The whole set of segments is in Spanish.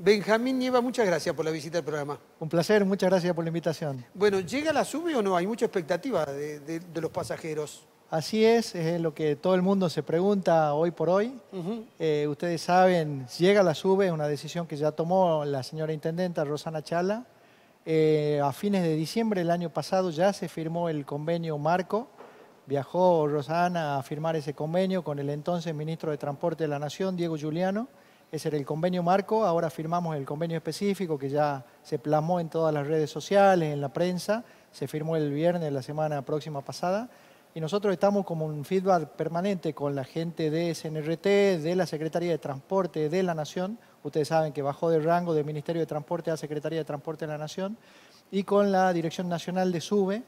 Benjamín Nieva, muchas gracias por la visita al programa. Un placer, muchas gracias por la invitación. Bueno, ¿llega la sube o no? Hay mucha expectativa de, los pasajeros. Así es, es lo que todo el mundo se pregunta hoy por hoy. Eh, ustedes saben, llega la sube, es una decisión que ya tomó la señora intendenta Rosana Chala. Eh, a fines de diciembre del año pasado ya se firmó el convenio marco. Viajó Rosana a firmar ese convenio con el entonces ministro de Transporte de la Nación, Diego Giuliano ese era el convenio marco, ahora firmamos el convenio específico que ya se plasmó en todas las redes sociales, en la prensa, se firmó el viernes de la semana próxima pasada y nosotros estamos como un feedback permanente con la gente de SNRT, de la Secretaría de Transporte de la Nación, ustedes saben que bajó de rango del Ministerio de Transporte a Secretaría de Transporte de la Nación, y con la Dirección Nacional de SUBE,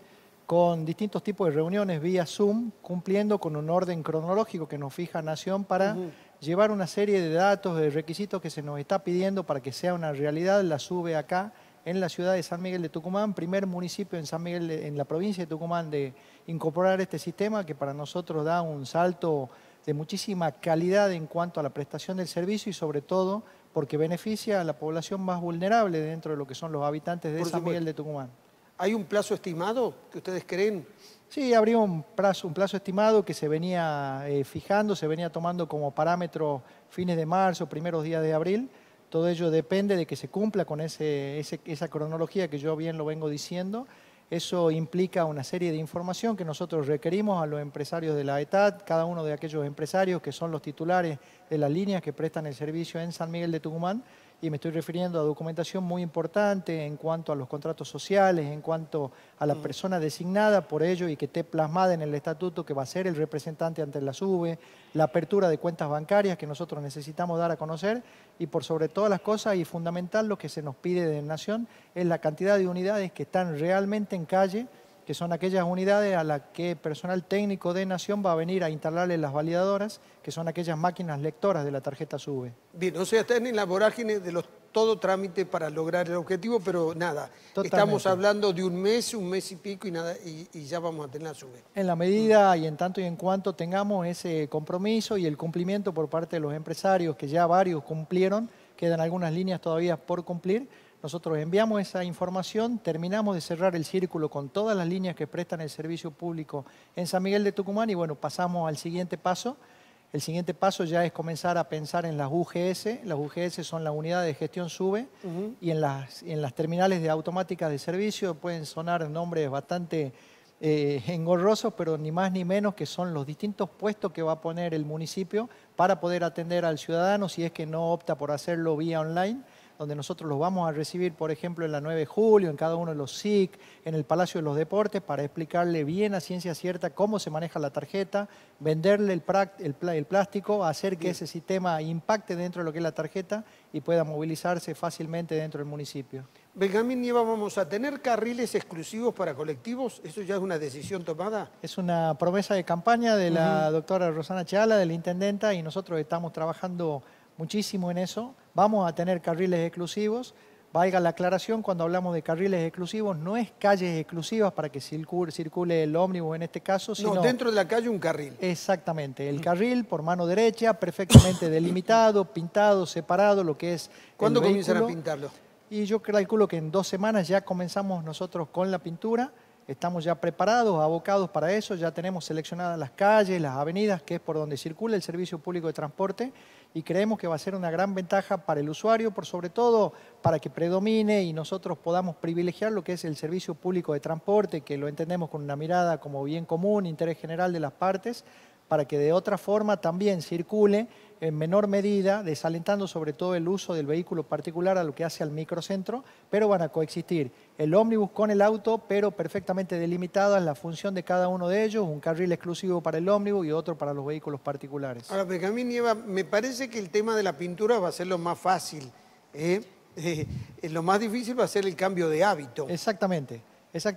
con distintos tipos de reuniones vía Zoom, cumpliendo con un orden cronológico que nos fija Nación para llevar una serie de datos, de requisitos que se nos está pidiendo para que sea una realidad, la sube acá en la ciudad de San Miguel de Tucumán, primer municipio en San Miguel, en la provincia de Tucumán, de incorporar este sistema que para nosotros da un salto de muchísima calidad en cuanto a la prestación del servicio y sobre todo porque beneficia a la población más vulnerable dentro de lo que son los habitantes de San Miguel de Tucumán. ¿Hay un plazo estimado que ustedes creen? Sí, habría un plazo, un plazo estimado que se venía eh, fijando, se venía tomando como parámetro fines de marzo, primeros días de abril. Todo ello depende de que se cumpla con esa cronología que yo bien lo vengo diciendo. Eso implica una serie de información que nosotros requerimos a los empresarios de la ETAD, cada uno de aquellos empresarios que son los titulares de las líneas que prestan el servicio en San Miguel de Tucumán y me estoy refiriendo a documentación muy importante en cuanto a los contratos sociales, en cuanto a la mm. persona designada por ello y que esté plasmada en el estatuto que va a ser el representante ante la SUBE, la apertura de cuentas bancarias que nosotros necesitamos dar a conocer y por sobre todas las cosas y fundamental lo que se nos pide de Nación es la cantidad de unidades que están realmente en calle que son aquellas unidades a las que personal técnico de Nación va a venir a instalarle las validadoras, que son aquellas máquinas lectoras de la tarjeta SUBE. Bien, o sea, están en la vorágine de los todo trámite para lograr el objetivo, pero nada, estamos hablando de un mes, un mes y pico y nada, y, ya vamos a tener la SUBE. En la medida y en tanto y en cuanto tengamos ese compromiso y el cumplimiento por parte de los empresarios, que ya varios cumplieron, quedan algunas líneas todavía por cumplir, nosotros enviamos esa información, terminamos de cerrar el círculo con todas las líneas que prestan el servicio público en San Miguel de Tucumán y bueno, pasamos al siguiente paso. El siguiente paso ya es comenzar a pensar en las UGS. Las UGS son las Unidades de gestión SUBE y en las, en las terminales de automáticas de servicio pueden sonar nombres bastante eh, engorrosos, pero ni más ni menos que son los distintos puestos que va a poner el municipio para poder atender al ciudadano si es que no opta por hacerlo vía online donde nosotros los vamos a recibir, por ejemplo, en la 9 de julio, en cada uno de los SIC, en el Palacio de los Deportes, para explicarle bien a ciencia cierta cómo se maneja la tarjeta, venderle el, plástico, hacer que ese sistema impacte dentro de lo que es la tarjeta y pueda movilizarse fácilmente dentro del municipio. Benjamín Nieva, ¿vamos a tener carriles exclusivos para colectivos? ¿Eso ya es una decisión tomada? Es una promesa de campaña de la doctora Rosana Chala, de la intendenta, y nosotros estamos trabajando muchísimo en eso. Vamos a tener carriles exclusivos. Valga la aclaración, cuando hablamos de carriles exclusivos, no es calles exclusivas para que circule, el ómnibus en este caso, sino... No, dentro de la calle un carril. Exactamente, el carril por mano derecha, perfectamente delimitado, pintado, separado, lo que es... ¿Cuándo comienzan a pintarlo? Y yo calculo que en dos semanas ya comenzamos nosotros con la pintura, estamos ya preparados, abocados para eso, ya tenemos seleccionadas las calles, las avenidas, que es por donde circula el servicio público de transporte, y creemos que va a ser una gran ventaja para el usuario, por sobre todo para que predomine y nosotros podamos privilegiar lo que es el servicio público de transporte, que lo entendemos con una mirada como bien común, interés general de las partes, para que de otra forma también circule en menor medida, desalentando sobre todo el uso del vehículo particular a lo que hace al microcentro, pero van a coexistir el ómnibus con el auto, pero perfectamente delimitada la función de cada uno de ellos, un carril exclusivo para el ómnibus y otro para los vehículos particulares. Ahora, Benjamín Nieva, me parece que el tema de la pintura va a ser lo más fácil. ¿eh? lo más difícil va a ser el cambio de hábito. Exactamente.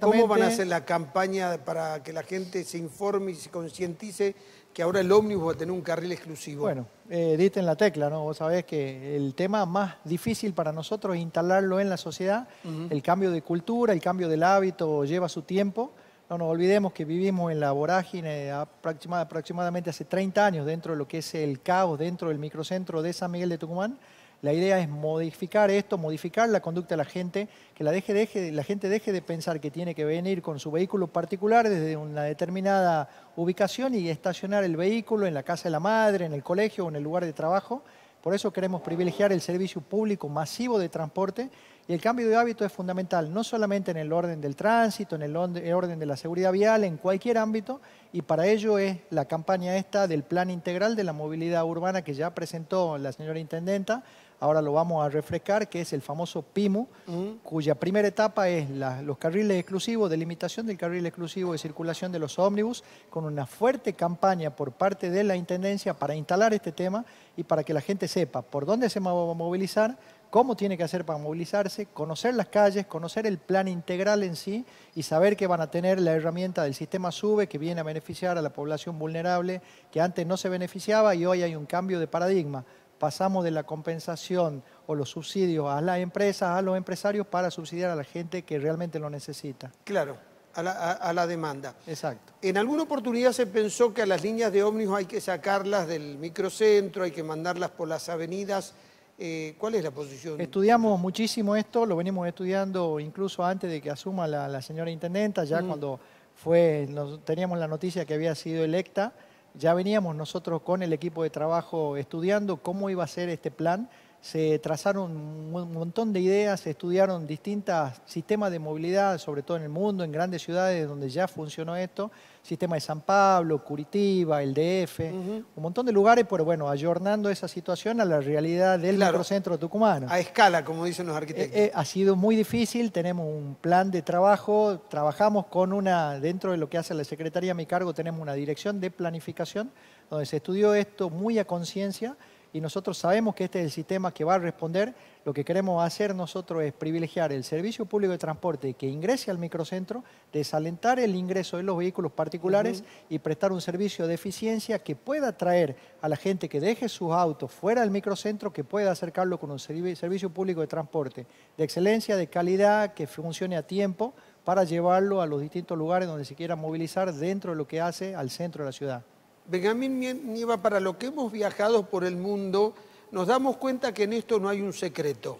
¿Cómo van a hacer la campaña para que la gente se informe y se concientice que ahora el ómnibus va a tener un carril exclusivo? Bueno, eh, diste en la tecla, ¿no? Vos sabés que el tema más difícil para nosotros es instalarlo en la sociedad. El cambio de cultura, el cambio del hábito lleva su tiempo. No nos olvidemos que vivimos en la vorágine aproximadamente hace 30 años dentro de lo que es el caos, dentro del microcentro de San Miguel de Tucumán. La idea es modificar esto, modificar la conducta de la gente, que la, deje, la gente deje de pensar que tiene que venir con su vehículo particular desde una determinada ubicación y estacionar el vehículo en la casa de la madre, en el colegio o en el lugar de trabajo. Por eso queremos privilegiar el servicio público masivo de transporte y el cambio de hábito es fundamental, no solamente en el orden del tránsito, en el orden de la seguridad vial, en cualquier ámbito, y para ello es la campaña esta del Plan Integral de la Movilidad Urbana que ya presentó la señora Intendenta, ahora lo vamos a refrescar, que es el famoso PIMU, mm. cuya primera etapa es los carriles exclusivos, delimitación del carril exclusivo de circulación de los ómnibus, con una fuerte campaña por parte de la Intendencia para instalar este tema y para que la gente sepa por dónde se va a movilizar, cómo tiene que hacer para movilizarse, conocer las calles, conocer el plan integral en sí y saber que van a tener la herramienta del sistema SUBE que viene a beneficiar a la población vulnerable que antes no se beneficiaba y hoy hay un cambio de paradigma pasamos de la compensación o los subsidios a las empresas, a los empresarios, para subsidiar a la gente que realmente lo necesita. Claro, a la, a, demanda. Exacto. En alguna oportunidad se pensó que a las líneas de ómnibus hay que sacarlas del microcentro, hay que mandarlas por las avenidas. Eh, ¿Cuál es la posición? Estudiamos muchísimo esto, lo venimos estudiando incluso antes de que asuma la, señora intendenta, ya mm. cuando fue, nos, teníamos la noticia que había sido electa ya veníamos nosotros con el equipo de trabajo estudiando cómo iba a ser este plan se trazaron un montón de ideas, se estudiaron distintos sistemas de movilidad, sobre todo en el mundo, en grandes ciudades donde ya funcionó esto, sistema de San Pablo, Curitiba, el DF, un montón de lugares, pero bueno, ayornando esa situación a la realidad del claro, microcentro tucumano. A escala, como dicen los arquitectos. Eh, eh, ha sido muy difícil, tenemos un plan de trabajo, trabajamos con una, dentro de lo que hace la Secretaría a mi cargo, tenemos una dirección de planificación, donde se estudió esto muy a conciencia, y nosotros sabemos que este es el sistema que va a responder. Lo que queremos hacer nosotros es privilegiar el servicio público de transporte que ingrese al microcentro, desalentar el ingreso de los vehículos particulares y prestar un servicio de eficiencia que pueda traer a la gente que deje sus autos fuera del microcentro, que pueda acercarlo con un servicio público de transporte de excelencia, de calidad, que funcione a tiempo para llevarlo a los distintos lugares donde se quiera movilizar dentro de lo que hace al centro de la ciudad. Benjamín Nieva, para lo que hemos viajado por el mundo, nos damos cuenta que en esto no hay un secreto.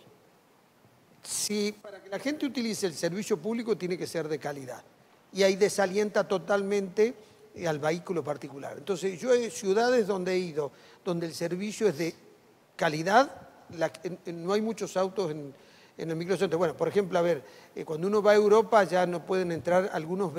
Si para que la gente utilice el servicio público tiene que ser de calidad. Y ahí desalienta totalmente eh, al vehículo particular. Entonces, yo en ciudades donde he ido, donde el servicio es de calidad, no hay muchos autos en, el microcentro. Bueno, por ejemplo, a ver, eh, cuando uno va a Europa ya no pueden entrar algunos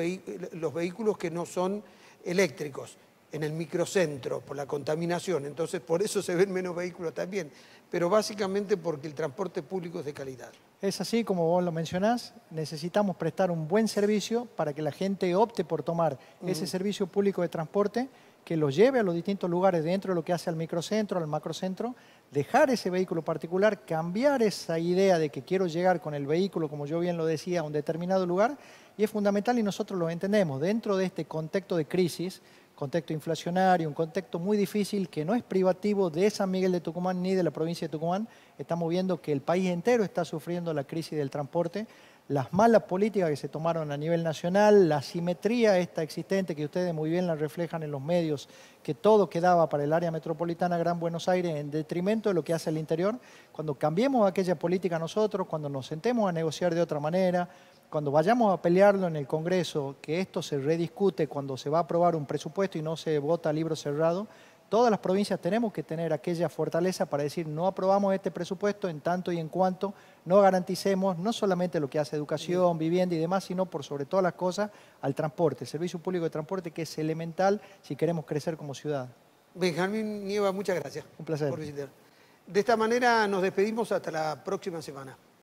los vehículos que no son eléctricos en el microcentro por la contaminación, entonces por eso se ven menos vehículos también, pero básicamente porque el transporte público es de calidad. Es así, como vos lo mencionás, necesitamos prestar un buen servicio para que la gente opte por tomar mm. ese servicio público de transporte que lo lleve a los distintos lugares dentro de lo que hace al microcentro, al macrocentro, dejar ese vehículo particular, cambiar esa idea de que quiero llegar con el vehículo, como yo bien lo decía, a un determinado lugar, y es fundamental y nosotros lo entendemos. Dentro de este contexto de crisis, contexto inflacionario, un contexto muy difícil que no es privativo de San Miguel de Tucumán ni de la provincia de Tucumán. Estamos viendo que el país entero está sufriendo la crisis del transporte, las malas políticas que se tomaron a nivel nacional, la simetría esta existente que ustedes muy bien la reflejan en los medios, que todo quedaba para el área metropolitana Gran Buenos Aires en detrimento de lo que hace el interior. Cuando cambiemos aquella política nosotros, cuando nos sentemos a negociar de otra manera, cuando vayamos a pelearlo en el Congreso, que esto se rediscute cuando se va a aprobar un presupuesto y no se vota libro cerrado, todas las provincias tenemos que tener aquella fortaleza para decir no aprobamos este presupuesto en tanto y en cuanto no garanticemos no solamente lo que hace educación, vivienda y demás, sino por sobre todas las cosas al transporte, servicio público de transporte que es elemental si queremos crecer como ciudad. Benjamín Nieva, muchas gracias. Un placer. De esta manera nos despedimos hasta la próxima semana.